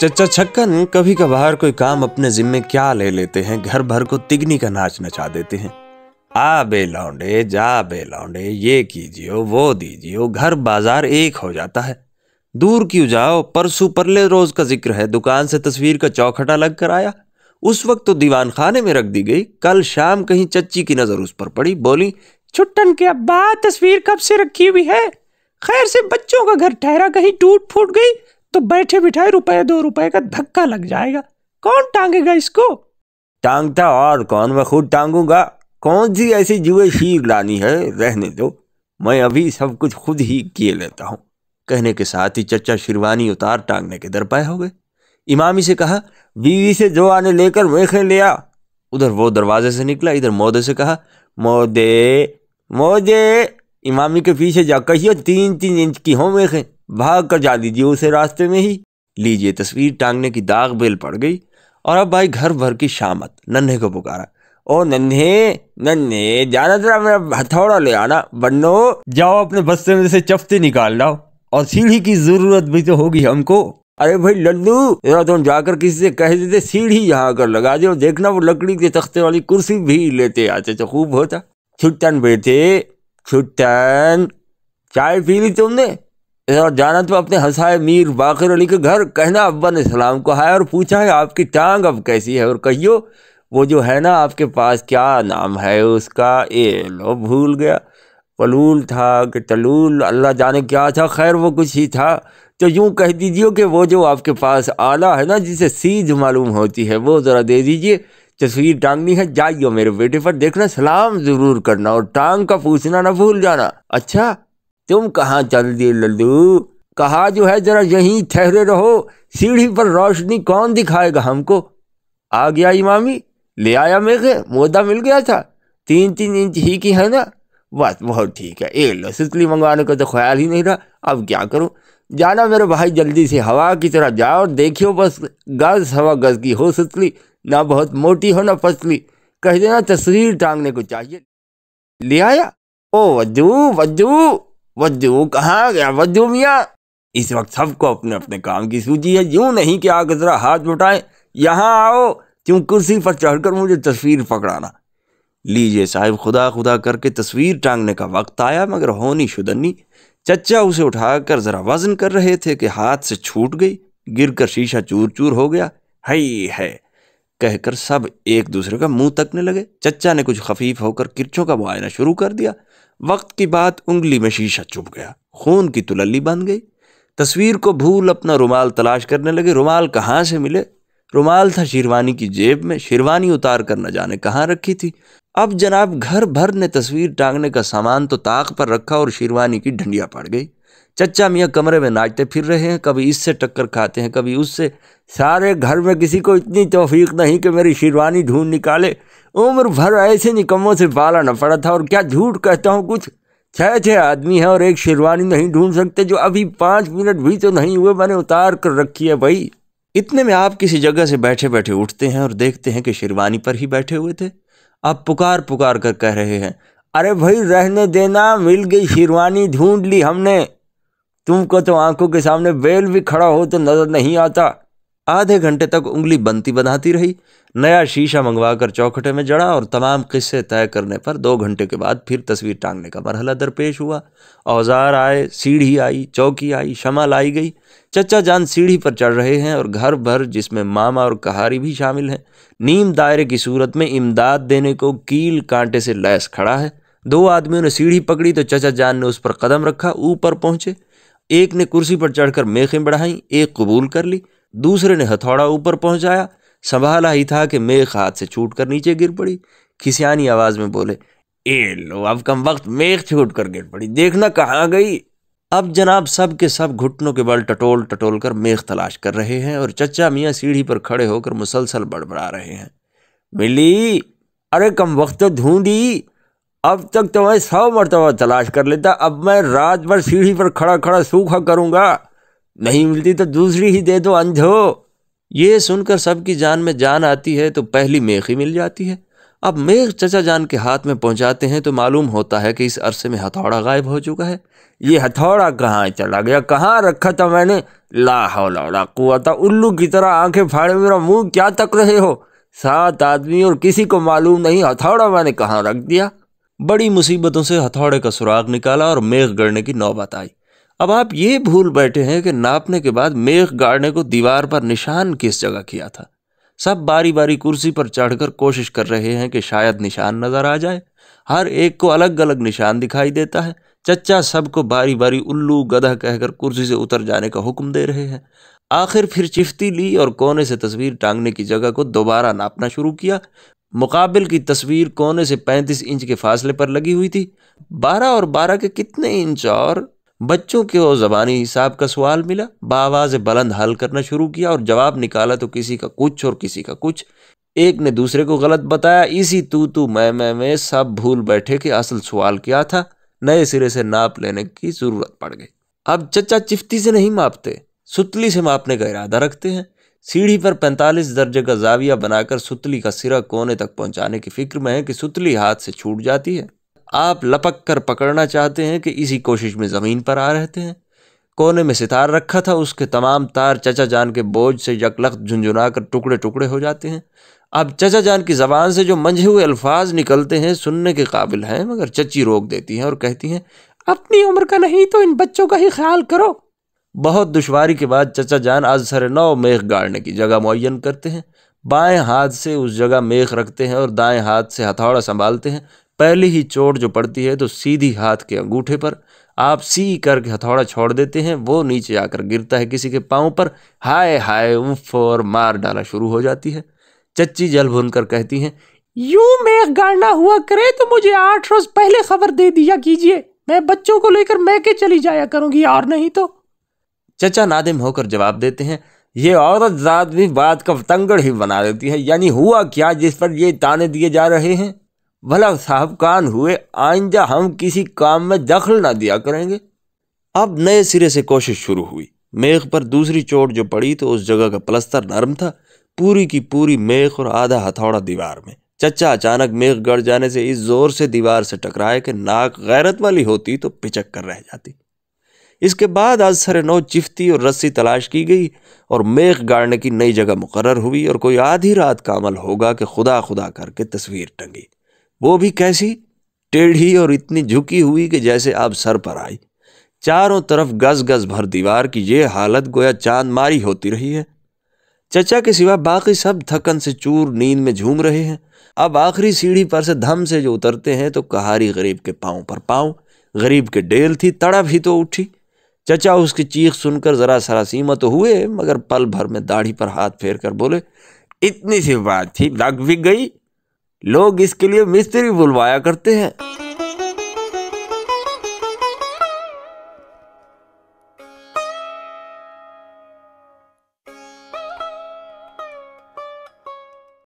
चचा छक्कन कभी कभार कोई काम अपने जिम्मे क्या ले लेते हैं घर भर को तिगनी का नाच नचा देते हैं आ बे लौंडे जा बे लौंडे ये कीजियो वो दीजियो घर बाजार एक हो जाता है दूर क्यों जाओ परसों परले रोज का जिक्र है दुकान से तस्वीर का चौखटा लग कर आया उस वक्त तो दीवान खाने में रख दी गई कल शाम कहीं चच्ची की नजर उस पर पड़ी बोली छुट्टन के अब्बा तस्वीर कब से रखी हुई है खैर से बच्चों का घर ठहरा कहीं टूट फूट गई तो बैठे बिठाए रुपए दो रुपए का धक्का लग जाएगा कौन टांगेगा इसको टांगता और कौन मैं खुद टांगूंगा कौन सी ऐसी जुए शीर लानी है रहने दो मैं अभी सब कुछ खुद ही किए लेता हूँ कहने के साथ ही चचा शिरवानी उतार टांगने के दर पाए हो गए इमामी से कहा बीवी से जो आने लेकर मेखे ले आ उधर वो दरवाजे से निकला इधर मोदे से कहा मोदे मोदे इमामी के पीछे जा कहिए तीन तीन इंच की होमे खे भाग कर जा दीजिए उसे रास्ते में ही लीजिए तस्वीर टांगने की दाग बेल पड़ गई और अब भाई घर भर की शामत नन्हे को पुकारा ओ नन्हे नन्हे जाना जरा मेरा हथौड़ा ले आना बन्नो जाओ अपने बस्ते में से चफते निकाल लाओ और सीढ़ी की जरूरत भी तो होगी हमको अरे भाई लल्लू जरा तुम जाकर किसी से कह देते सीढ़ी यहाँ कर लगा दे और देखना वो लकड़ी के तख्ते वाली कुर्सी भी लेते आते तो खूब होता छुट्टन बैठे छुट्टन चाय पी ली तुमने और जाना तो अपने हंसाए मीर बाकर अली के घर कहना अब्बा ने सलाम को हाय और पूछा है आपकी टांग अब कैसी है और कहियो वो जो है ना आपके पास क्या नाम है उसका ए लो भूल गया पलूल था कि तलूल अल्लाह जाने क्या था खैर वो कुछ ही था तो यूँ कह दीजिए कि वो जो आपके पास आला है ना जिसे सीध मालूम होती है वो ज़रा दे दीजिए तस्वीर टांगनी है जाइयो मेरे बेटे पर देखना सलाम जरूर करना और टांग का पूछना ना भूल जाना अच्छा तुम कहाँ चल दिए लल्लू कहा जो है जरा यहीं ठहरे रहो सीढ़ी पर रोशनी कौन दिखाएगा हमको आ गया इमामी ले आया मेरे मोदा मिल गया था तीन तीन इंच ही की है ना बस बहुत ठीक है ए लो सुतली मंगवाने का तो ख्याल ही नहीं रहा अब क्या करूं जाना मेरे भाई जल्दी से हवा की तरह जाओ और देखियो बस गज हवा गज की हो सुतली ना बहुत मोटी हो ना पतली कह देना तस्वीर टांगने को चाहिए ले आया ओ वज्जू वज्जू वज्जू कहाँ गया वज्जू मियाँ इस वक्त सबको अपने अपने काम की सूची है यूं नहीं कि आग जरा हाथ उठाएं यहाँ आओ तुम कुर्सी पर चढ़कर मुझे तस्वीर पकड़ाना लीजिए साहिब खुदा खुदा करके तस्वीर टांगने का वक्त आया मगर होनी शुदनी चचा उसे उठाकर ज़रा वजन कर रहे थे कि हाथ से छूट गई गिर कर शीशा चूर चूर हो गया हई है कहकर सब एक दूसरे का मुंह तकने लगे चचा ने कुछ खफीफ होकर किरचों का मुआयना शुरू कर दिया वक्त की बात उंगली में शीशा चुप गया खून की तुलली बन गई तस्वीर को भूल अपना रुमाल तलाश करने लगे रुमाल कहाँ से मिले रुमाल था शेरवानी की जेब में शेरवानी उतार कर न जाने कहाँ रखी थी अब जनाब घर भर ने तस्वीर टांगने का सामान तो ताक पर रखा और शेरवानी की ढंडिया पड़ गई चच्चा मियाँ कमरे में नाचते फिर रहे हैं कभी इससे टक्कर खाते हैं कभी उससे सारे घर में किसी को इतनी तोफीक नहीं कि मेरी शेरवानी ढूंढ निकाले उम्र भर ऐसे निकम्मों से पालाना पड़ा था और क्या झूठ कहता हूँ कुछ छः छः आदमी हैं और एक शेरवानी नहीं ढूंढ सकते जो अभी पाँच मिनट भी तो नहीं हुए मैंने उतार कर रखी है भाई इतने में आप किसी जगह से बैठे बैठे उठते हैं और देखते हैं कि शेरवानी पर ही बैठे हुए थे आप पुकार पुकार कर कह रहे हैं अरे भाई रहने देना मिल गई शेरवानी ढूंढ ली हमने तुमको तो आंखों के सामने बैल भी खड़ा हो तो नजर नहीं आता आधे घंटे तक उंगली बनती बनाती रही नया शीशा मंगवा कर चौखटे में जड़ा और तमाम किस्से तय करने पर दो घंटे के बाद फिर तस्वीर टांगने का मरहला दरपेश हुआ औजार आए सीढ़ी आई चौकी आई शमा लाई गई चचा जान सीढ़ी पर चढ़ रहे हैं और घर भर जिसमें मामा और कहारी भी शामिल हैं नीम दायरे की सूरत में इमदाद देने को कील कांटे से लैस खड़ा है दो आदमियों ने सीढ़ी पकड़ी तो चचा जान ने उस पर कदम रखा ऊपर पहुंचे एक ने कुर्सी पर चढ़कर मेखें बढ़ाई एक कबूल कर ली दूसरे ने हथौड़ा ऊपर पहुंचाया संभाला ही था कि मेघ हाथ से छूट कर नीचे गिर पड़ी खिसियानी आवाज में बोले ए लो अब कम वक्त मेघ छूट कर गिर पड़ी देखना कहाँ गई अब जनाब सब के सब घुटनों के बल टटोल टटोल कर मेघ तलाश कर रहे हैं और चचा मियाँ सीढ़ी पर खड़े होकर मुसलसल बड़बड़ा रहे हैं मिली अरे कम वक्त तो ढूंढी अब तक तो मैं सौ मरतबा तलाश कर लेता अब मैं रात भर सीढ़ी पर खड़ा खड़ा सूखा करूँगा नहीं मिलती तो दूसरी ही दे दो अंधो ये सुनकर सबकी जान में जान आती है तो पहली मेख ही मिल जाती है अब मेघ चचा जान के हाथ में पहुंचाते हैं तो मालूम होता है कि इस अरसे में हथौड़ा गायब हो चुका है ये हथौड़ा कहाँ चला गया कहाँ रखा था मैंने लाहौला कुआ था उल्लू की तरह आंखें फाड़े मेरा मुंह क्या तक रहे हो सात आदमी और किसी को मालूम नहीं हथौड़ा मैंने कहाँ रख दिया बड़ी मुसीबतों से हथौड़े का सुराग निकाला और मेघ गढ़ने की नौबत आई अब आप ये भूल बैठे हैं कि नापने के बाद मेघ गाड़ने को दीवार पर निशान किस जगह किया था सब बारी बारी कुर्सी पर चढ़कर कोशिश कर रहे हैं कि शायद निशान नजर आ जाए हर एक को अलग अलग निशान दिखाई देता है चच्चा सबको बारी बारी उल्लू गधा कहकर कुर्सी से उतर जाने का हुक्म दे रहे हैं आखिर फिर चिफ्ती ली और कोने से तस्वीर टांगने की जगह को दोबारा नापना शुरू किया मुकाबिल की तस्वीर कोने से पैंतीस इंच के फासले पर लगी हुई थी बारह और बारह के कितने इंच और बच्चों के वो ज़बानी हिसाब का सवाल मिला बावाज बुलंद हल करना शुरू किया और जवाब निकाला तो किसी का कुछ और किसी का कुछ एक ने दूसरे को गलत बताया इसी तू तू मैं मैं मैं सब भूल बैठे कि असल सवाल क्या था नए सिरे से नाप लेने की ज़रूरत पड़ गई अब चचा चिफ्ती से नहीं मापते सुतली से मापने का इरादा रखते हैं सीढ़ी पर पैंतालीस दर्जे का जाविया बनाकर सुतली का सिरा कोने तक पहुंचाने की फिक्र में है कि सुतली हाथ से छूट जाती है आप लपक कर पकड़ना चाहते हैं कि इसी कोशिश में ज़मीन पर आ रहते हैं कोने में सितार रखा था उसके तमाम तार चचा जान के बोझ से यकलक झुंझुना कर टुकड़े टुकड़े हो जाते हैं अब चचा जान की ज़बान से जो मंझे हुए अल्फाज निकलते हैं सुनने के काबिल हैं मगर चची रोक देती हैं और कहती हैं अपनी उम्र का नहीं तो इन बच्चों का ही ख्याल करो बहुत दुश्वारी के बाद चचा जान आज सर नौ मेघ गाड़ने की जगह मुन करते हैं बाएं हाथ से उस जगह मेघ रखते हैं और दाएं हाथ से हथौड़ा संभालते हैं पहली ही चोट जो पड़ती है तो सीधी हाथ के अंगूठे पर आप सी करके हथौड़ा छोड़ देते हैं वो नीचे आकर गिरता है किसी के पाँव पर हाय हाय उफ और मार डाला शुरू हो जाती है चच्ची जल भून कर कहती हैं यूं मेघ गाड़ना हुआ करे तो मुझे आठ रोज पहले खबर दे दिया कीजिए मैं बच्चों को लेकर मैके चली जाया करूंगी और नहीं तो चचा नादिम होकर जवाब देते हैं ये औरत जात भी बात का तंगड़ ही बना देती है यानी हुआ क्या जिस पर ये ताने दिए जा रहे हैं भला साहब कान हुए आइंदा हम किसी काम में दखल ना दिया करेंगे अब नए सिरे से कोशिश शुरू हुई मेघ पर दूसरी चोट जो पड़ी तो उस जगह का प्लस्तर नरम था पूरी की पूरी मेघ और आधा हथौड़ा दीवार में चचा अचानक मेघ गड़ जाने से इस जोर से दीवार से टकराए कि नाक गैरत वाली होती तो पिचक कर रह जाती इसके बाद आज सर नौ चिफ्ती और रस्सी तलाश की गई और मेघ गाड़ने की नई जगह मुकर हुई और कोई आधी रात का अमल होगा कि खुदा खुदा करके तस्वीर टंगी वो भी कैसी टेढ़ी और इतनी झुकी हुई कि जैसे अब सर पर आई चारों तरफ गज गज भर दीवार की ये हालत गोया चांद मारी होती रही है चचा के सिवा बाकी सब थकन से चूर नींद में झूम रहे हैं अब आखिरी सीढ़ी पर से धम से जो उतरते हैं तो कहारी गरीब के पाँव पर पाँव गरीब के डेल थी तड़प ही तो उठी चचा उसकी चीख सुनकर ज़रा सरासीमत तो हुए मगर पल भर में दाढ़ी पर हाथ फेर कर बोले इतनी सी बात थी लग भी गई लोग इसके लिए मिस्त्री बुलवाया करते हैं